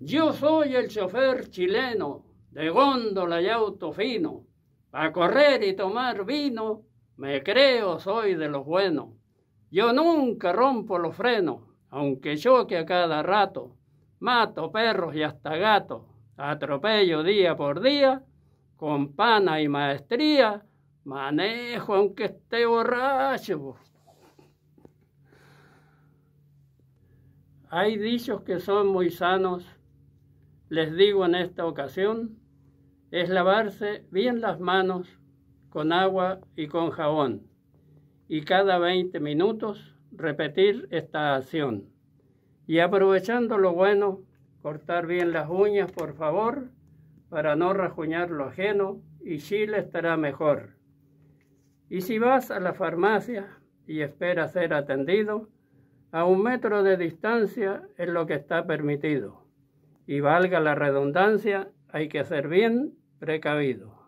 Yo soy el chofer chileno de góndola y auto fino. A correr y tomar vino, me creo soy de los buenos. Yo nunca rompo los frenos, aunque choque a cada rato. Mato perros y hasta gatos, atropello día por día, con pana y maestría, manejo aunque esté borracho. Hay dichos que son muy sanos. Les digo en esta ocasión, es lavarse bien las manos con agua y con jabón y cada 20 minutos repetir esta acción. Y aprovechando lo bueno, cortar bien las uñas, por favor, para no rajuñar lo ajeno y Chile estará mejor. Y si vas a la farmacia y esperas ser atendido, a un metro de distancia es lo que está permitido. Y valga la redundancia, hay que ser bien precavido.